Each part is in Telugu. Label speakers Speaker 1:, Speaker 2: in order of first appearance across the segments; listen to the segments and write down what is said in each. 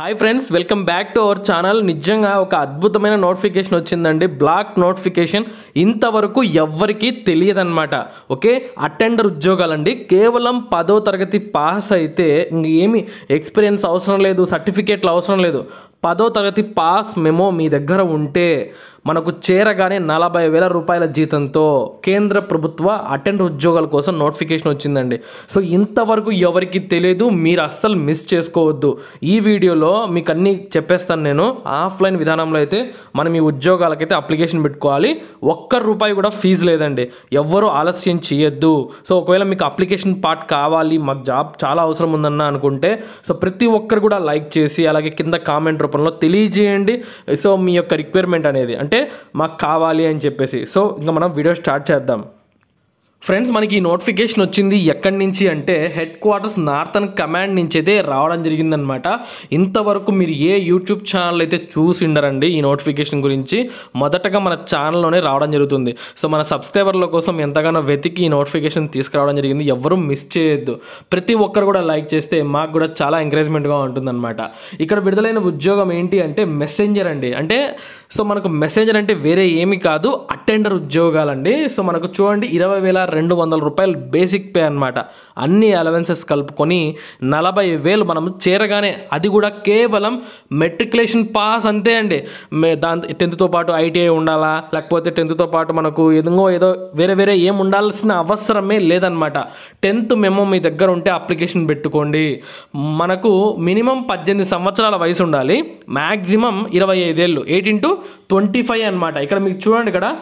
Speaker 1: hi friends welcome back to our channel నిజంగా ఒక అద్భుతమైన నోటిఫికేషన్ వచ్చిందండి బ్లాక్ నోటిఫికేషన్ ఇంతవరకు ఎవ్వరికీ తెలియదన్నమాట ఓకే అటెండర్ ఉద్యోగాలండి కేవలం పదో తరగతి పాస్ అయితే ఏమి ఎక్స్పీరియన్స్ అవసరం లేదు సర్టిఫికేట్లు అవసరం లేదు పదో తరగతి పాస్ మెమో మీ దగ్గర ఉంటే మనకు చేరగానే నలభై వేల రూపాయల జీతంతో కేంద్ర ప్రభుత్వ అటెండ్ ఉద్యోగాల కోసం నోటిఫికేషన్ వచ్చిందండి సో ఇంతవరకు ఎవరికి తెలియదు మీరు అస్సలు మిస్ చేసుకోవద్దు ఈ వీడియోలో మీకు అన్నీ చెప్పేస్తాను నేను ఆఫ్లైన్ విధానంలో అయితే మనం ఈ ఉద్యోగాలకైతే అప్లికేషన్ పెట్టుకోవాలి ఒక్క రూపాయి కూడా ఫీజు లేదండి ఎవ్వరూ ఆలస్యం చేయొద్దు సో ఒకవేళ మీకు అప్లికేషన్ పార్ట్ కావాలి మాకు జాబ్ చాలా అవసరం ఉందన్న అనుకుంటే సో ప్రతి ఒక్కరు కూడా లైక్ చేసి అలాగే కింద కామెంట్ రూపంలో తెలియజేయండి సో మీ యొక్క రిక్వైర్మెంట్ అనేది అంటే మాకు కావాలి అని చెప్పేసి సో ఇంకా మనం వీడియో స్టార్ట్ చేద్దాం ఫ్రెండ్స్ మనకి ఈ నోటిఫికేషన్ వచ్చింది ఎక్కడి నుంచి అంటే హెడ్ క్వార్టర్స్ నార్థన్ కమాండ్ నుంచి అయితే రావడం జరిగిందనమాట ఇంతవరకు మీరు ఏ యూట్యూబ్ ఛానల్ అయితే చూసిండరండి ఈ నోటిఫికేషన్ గురించి మొదటగా మన ఛానల్లోనే రావడం జరుగుతుంది సో మన సబ్స్క్రైబర్ల కోసం ఎంతగానో వెతికి ఈ నోటిఫికేషన్ తీసుకురావడం జరిగింది ఎవరు మిస్ చేయొద్దు ప్రతి ఒక్కరు కూడా లైక్ చేస్తే మాకు కూడా చాలా ఎంకరేజ్మెంట్గా ఉంటుందన్నమాట ఇక్కడ విడుదలైన ఉద్యోగం ఏంటి అంటే మెసెంజర్ అండి అంటే సో మనకు మెసెంజర్ అంటే వేరే ఏమి కాదు అటెండర్ ఉద్యోగాలండి సో మనకు చూడండి ఇరవై వేల రెండు వందల రూపాయలు బేసిక్ పే అనమాట అన్ని అలవెన్సెస్ కలుపుకొని నలభై వేలు మనం చేరగానే అది కూడా కేవలం మెట్రికులేషన్ పాస్ అంతే అండి దాని టెన్త్తో పాటు ఐటీఐ ఉండాలా లేకపోతే టెన్త్తో పాటు మనకు ఏదో ఏదో వేరే వేరే ఏం ఉండాల్సిన అవసరమే లేదనమాట టెన్త్ మేము మీ దగ్గర ఉంటే అప్లికేషన్ పెట్టుకోండి మనకు మినిమం పద్దెనిమిది సంవత్సరాల వయసు ఉండాలి మ్యాక్సిమం ఇరవై ఐదేళ్ళు ఎయిటీన్ టు ట్వంటీ ఫైవ్ అనమాట ఇక్కడ మీకు చూడండి ఇక్కడ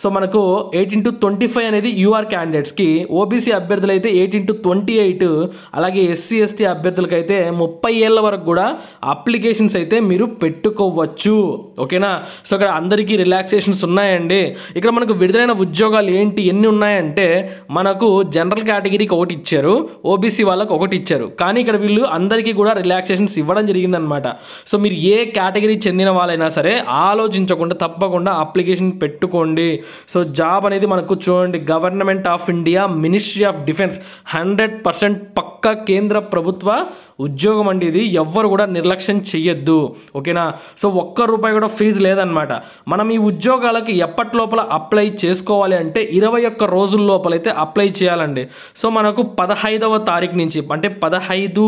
Speaker 1: సో మనకు ఎయిట్ ఇంటూ ట్వంటీ ఫైవ్ అనేది యూఆర్ క్యాండిడేట్స్కి ఓబీసీ అభ్యర్థులు అయితే ఎయిట్ ఇంటూ ట్వంటీ ఎయిట్ అలాగే ఎస్సీ ఎస్టీ అభ్యర్థులకి అయితే ముప్పై ఏళ్ళ వరకు కూడా అప్లికేషన్స్ అయితే మీరు పెట్టుకోవచ్చు ఓకేనా సో ఇక్కడ అందరికీ రిలాక్సేషన్స్ ఉన్నాయండి ఇక్కడ మనకు విడుదలైన ఉద్యోగాలు ఏంటి ఎన్ని ఉన్నాయంటే మనకు జనరల్ కేటగిరీకి ఒకటి ఇచ్చారు ఓబీసీ వాళ్ళకి ఒకటి ఇచ్చారు కానీ ఇక్కడ వీళ్ళు అందరికీ కూడా రిలాక్సేషన్స్ ఇవ్వడం జరిగిందనమాట సో మీరు ఏ కేటగిరీ చెందిన వాళ్ళైనా సరే ఆలోచించకుండా తప్పకుండా అప్లికేషన్ పెట్టుకోండి సో జాబ్ అనేది మనకు చూడండి government of India ministry of defence hundred percent పక్క కేంద్ర ప్రభుత్వ ఉద్యోగం అండి ఇది ఎవ్వరు కూడా నిర్లక్ష్యం చేయొద్దు ఓకేనా సో ఒక్క రూపాయి కూడా ఫీజు లేదనమాట మనం ఈ ఉద్యోగాలకి ఎప్పటి లోపల అప్లై చేసుకోవాలి అంటే ఇరవై ఒక్క రోజుల లోపలైతే అప్లై చేయాలండి సో మనకు పదహైదవ తారీఖు నుంచి అంటే పదహైదు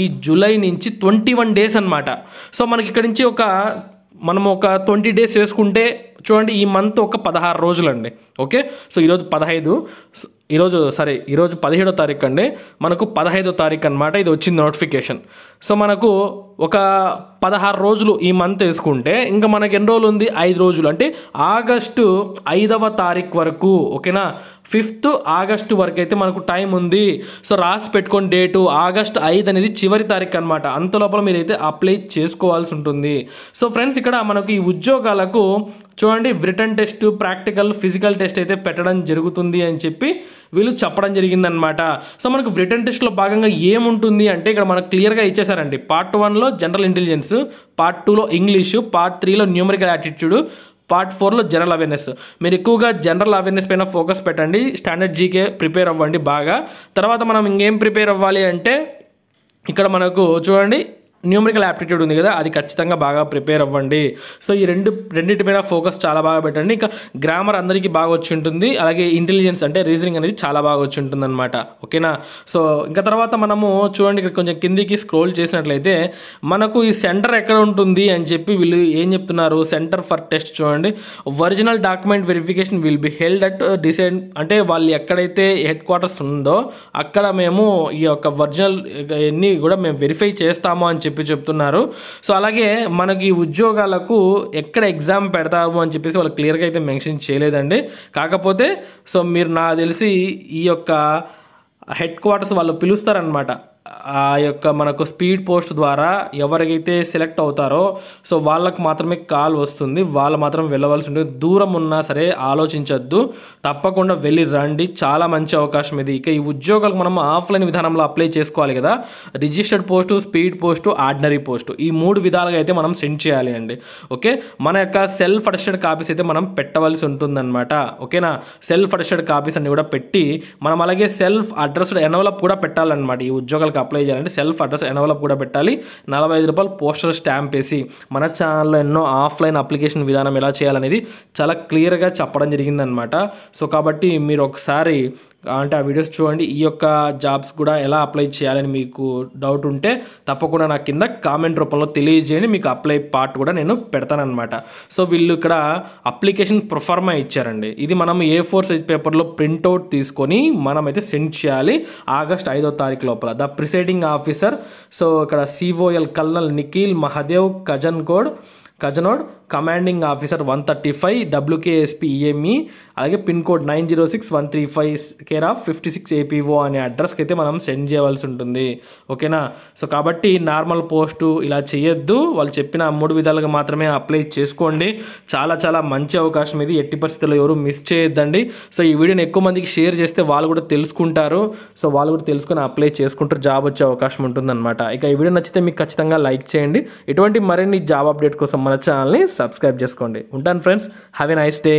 Speaker 1: ఈ జూలై నుంచి ట్వంటీ వన్ డేస్ అనమాట సో మనకి ఇక్కడ నుంచి ఒక మనం ఒక ట్వంటీ డేస్ వేసుకుంటే చూడండి ఈ మంత్ ఒక పదహారు రోజులండి ఓకే సో ఈరోజు పదహైదు ఈరోజు సారీ ఈరోజు పదిహేడో తారీఖు అండి మనకు పదహైదో తారీఖు అనమాట ఇది వచ్చింది నోటిఫికేషన్ సో మనకు ఒక పదహారు రోజులు ఈ మంత్ వేసుకుంటే ఇంకా మనకి ఎన్ని రోజులు ఉంది ఐదు రోజులు అంటే ఆగస్టు ఐదవ తారీఖు వరకు ఓకేనా ఫిఫ్త్ ఆగస్టు వరకు అయితే మనకు టైం ఉంది సో రాసి పెట్టుకుని డేటు ఆగస్ట్ ఐదు అనేది చివరి తారీఖు అనమాట అంత లోపల మీరైతే అప్లై చేసుకోవాల్సి ఉంటుంది సో ఫ్రెండ్స్ ఇక్కడ మనకు ఈ ఉద్యోగాలకు చూడండి written test practical physical test అయితే పెట్టడం జరుగుతుంది అని చెప్పి వీళ్ళు చెప్పడం జరిగిందనమాట సో మనకు రిటర్న్ టెస్ట్లో భాగంగా ఏముంటుంది అంటే ఇక్కడ మనకు క్లియర్గా ఇచ్చేసారండి పార్ట్ వన్లో జనరల్ ఇంటెలిజెన్స్ పార్ట్ టూలో ఇంగ్లీషు పార్ట్ త్రీలో న్యూమరికల్ యాటిట్యూడ్ పార్ట్ ఫోర్లో జనరల్ అవేర్నెస్ మీరు ఎక్కువగా జనరల్ అవేర్నెస్ పైన ఫోకస్ పెట్టండి స్టాండర్డ్ జీకే ప్రిపేర్ అవ్వండి బాగా తర్వాత మనం ఇంకేం ప్రిపేర్ అవ్వాలి అంటే ఇక్కడ మనకు చూడండి న్యూమరికల్ యాప్టిట్యూడ్ ఉంది కదా అది ఖచ్చితంగా బాగా ప్రిపేర్ అవ్వండి సో ఈ రెండు రెండింటి మీద ఫోకస్ చాలా బాగా పెట్టండి ఇంకా గ్రామర్ అందరికీ బాగా వచ్చి ఉంటుంది అలాగే ఇంటెలిజెన్స్ అంటే రీజనింగ్ అనేది చాలా బాగా వచ్చి ఉంటుంది అనమాట ఓకేనా సో ఇంకా తర్వాత మనము చూడండి ఇక్కడ కొంచెం కిందికి స్క్రోల్ చేసినట్లయితే మనకు ఈ సెంటర్ ఎక్కడ ఉంటుంది అని చెప్పి వీళ్ళు ఏం చెప్తున్నారు సెంటర్ ఫర్ టెస్ట్ చూడండి original document verification will be held at decide అంటే వాళ్ళు ఎక్కడైతే హెడ్ క్వార్టర్స్ ఉందో అక్కడ మేము ఈ యొక్క ఒరిజినల్ ఎన్ని కూడా మేము వెరిఫై చేస్తాము అని చెప్పి చెప్పి చెప్తున్నారు సో అలాగే మనకి ఉద్యోగాలకు ఎక్కడ ఎగ్జామ్ పెడతాము అని చెప్పేసి వాళ్ళు క్లియర్గా అయితే మెన్షన్ చేయలేదండి కాకపోతే సో మీరు నాకు తెలిసి ఈ యొక్క హెడ్ క్వార్టర్స్ వాళ్ళు పిలుస్తారనమాట ఆ యొక్క మనకు స్పీడ్ పోస్ట్ ద్వారా ఎవరికైతే సెలెక్ట్ అవుతారో సో వాళ్ళకు మాత్రమే కాల్ వస్తుంది వాళ్ళు మాత్రం వెళ్ళవలసి ఉంటుంది దూరం ఉన్నా సరే ఆలోచించొద్దు తప్పకుండా వెళ్ళి రండి చాలా మంచి అవకాశం ఇది ఇక ఈ ఉద్యోగాలకు మనం ఆఫ్లైన్ విధానంలో అప్లై చేసుకోవాలి కదా registered post speed post ordinary post ఈ మూడు విధాలుగా అయితే మనం సెండ్ చేయాలి అండి ఓకే మన యొక్క సెల్ఫ్ అటెస్టెడ్ కాపీస్ అయితే మనం పెట్టవలసి ఉంటుందన్నమాట ఓకేనా సెల్ఫ్ అటెస్టెడ్ కాపీస్ అన్ని కూడా పెట్టి మనం అలాగే సెల్ఫ్ అడ్రస్డ్ ఎనవలప్ కూడా పెట్టాలన్నమాట ఈ ఉద్యోగాల వాళ్ళకి అప్లై చేయాలంటే సెల్ఫ్ అడ్రస్ ఎన్వలప్ కూడా పెట్టాలి నలభై ఐదు రూపాయలు పోస్టల్ స్టాంప్ వేసి మన ఛానల్లో ఎన్నో ఆఫ్లైన్ అప్లికేషన్ విధానం ఎలా చేయాలనేది చాలా క్లియర్గా చెప్పడం జరిగిందనమాట సో కాబట్టి మీరు ఒకసారి అంటే ఆ వీడియోస్ చూడండి ఈ యొక్క జాబ్స్ కూడా ఎలా అప్లై చేయాలని మీకు డౌట్ ఉంటే తప్పకుండా నా కింద కామెంట్ రూపంలో తెలియజేయండి మీకు అప్లై పార్ట్ కూడా నేను పెడతానమాట సో వీళ్ళు ఇక్కడ అప్లికేషన్ ప్రొఫార్మా ఇచ్చారండి ఇది మనం ఏ ఫోర్ సైజ్ పేపర్లో ప్రింట్అవుట్ తీసుకొని మనమైతే సెండ్ చేయాలి ఆగస్ట్ ఐదో తారీఖు లోపల ద ప్రిసైడింగ్ ఆఫీసర్ సో ఇక్కడ సిఓఎల్ కల్నల్ నిఖిల్ మహాదేవ్ కజన్ కోడ్ కజనోడ్ commanding officer one thirty five WKSP EME అలాగే pin code nine zero six one three five care of fifty six APO అనే అడ్రస్కి అయితే మనం సెండ్ చేయవలసి ఉంటుంది ఓకేనా సో కాబట్టి నార్మల్ పోస్టు ఇలా చేయొద్దు వాళ్ళు చెప్పిన మూడు విధాలుగా మాత్రమే అప్లై చేసుకోండి చాలా చాలా మంచి అవకాశం ఇది ఎట్టి పరిస్థితుల్లో ఎవరు మిస్ చేయొద్దండి సో ఈ వీడియోని ఎక్కువ మందికి షేర్ చేస్తే వాళ్ళు కూడా తెలుసుకుంటారు సో వాళ్ళు కూడా తెలుసుకొని అప్లై చేసుకుంటారు జాబ్ వచ్చే అవకాశం ఉంటుందన్నమాట ఇక ఈ వీడియో నచ్చితే మీకు ఖచ్చితంగా లైక్ చేయండి ఇటువంటి మరిన్ని జాబ్ అప్డేట్ కోసం మన ఛానల్ని సబ్స్క్రైబ్ చేసుకోండి ఉంటాను friends have a nice day